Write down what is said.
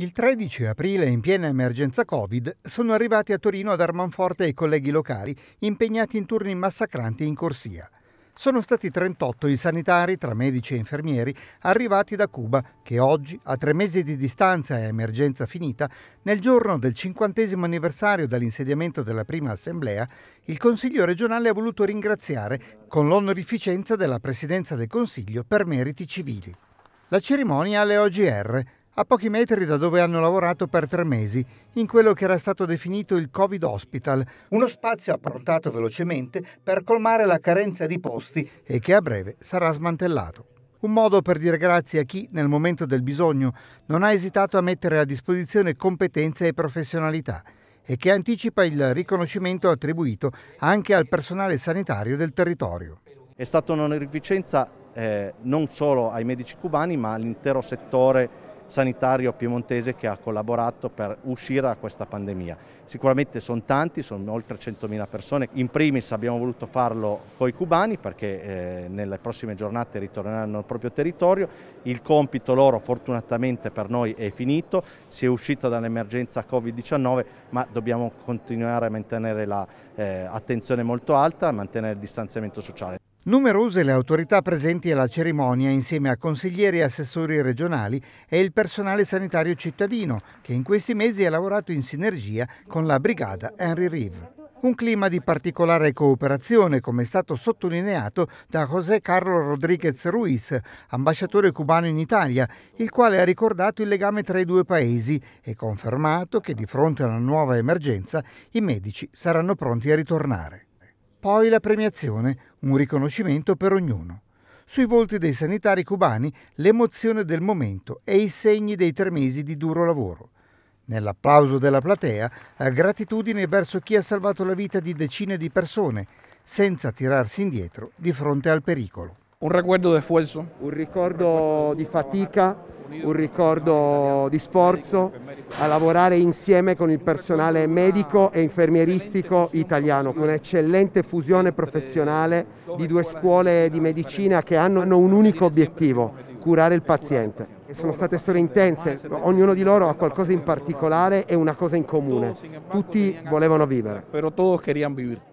Il 13 aprile, in piena emergenza Covid, sono arrivati a Torino ad Armanforte i colleghi locali impegnati in turni massacranti in corsia. Sono stati 38 i sanitari, tra medici e infermieri, arrivati da Cuba, che oggi, a tre mesi di distanza e emergenza finita, nel giorno del cinquantesimo anniversario dall'insediamento della prima assemblea, il Consiglio regionale ha voluto ringraziare con l'onorificenza della Presidenza del Consiglio per meriti civili. La cerimonia alle OGR a pochi metri da dove hanno lavorato per tre mesi, in quello che era stato definito il Covid Hospital, uno spazio approntato velocemente per colmare la carenza di posti e che a breve sarà smantellato. Un modo per dire grazie a chi, nel momento del bisogno, non ha esitato a mettere a disposizione competenze e professionalità e che anticipa il riconoscimento attribuito anche al personale sanitario del territorio. È stata un'onorificenza eh, non solo ai medici cubani ma all'intero settore sanitario piemontese che ha collaborato per uscire da questa pandemia. Sicuramente sono tanti, sono oltre 100.000 persone. In primis abbiamo voluto farlo con i cubani perché eh, nelle prossime giornate ritorneranno al proprio territorio. Il compito loro fortunatamente per noi è finito, si è uscita dall'emergenza Covid-19 ma dobbiamo continuare a mantenere l'attenzione eh, molto alta, a mantenere il distanziamento sociale. Numerose le autorità presenti alla cerimonia insieme a consiglieri e assessori regionali e il personale sanitario cittadino che in questi mesi ha lavorato in sinergia con la brigada Henry Reeve. Un clima di particolare cooperazione, come è stato sottolineato da José Carlos Rodríguez Ruiz, ambasciatore cubano in Italia, il quale ha ricordato il legame tra i due paesi e confermato che di fronte a una nuova emergenza i medici saranno pronti a ritornare. Poi la premiazione, un riconoscimento per ognuno. Sui volti dei sanitari cubani l'emozione del momento e i segni dei tre mesi di duro lavoro. Nell'applauso della platea, la gratitudine verso chi ha salvato la vita di decine di persone, senza tirarsi indietro di fronte al pericolo. Un recuerdo de esfuerzo. Un ricordo di fatica, un ricordo di sforzo a lavorare insieme con il personale medico e infermieristico italiano, con un'eccellente fusione professionale di due scuole di medicina che hanno un unico obiettivo, curare il paziente. E sono state storie intense, ognuno di loro ha qualcosa in particolare e una cosa in comune. Tutti volevano vivere. Però tutti volevano vivere.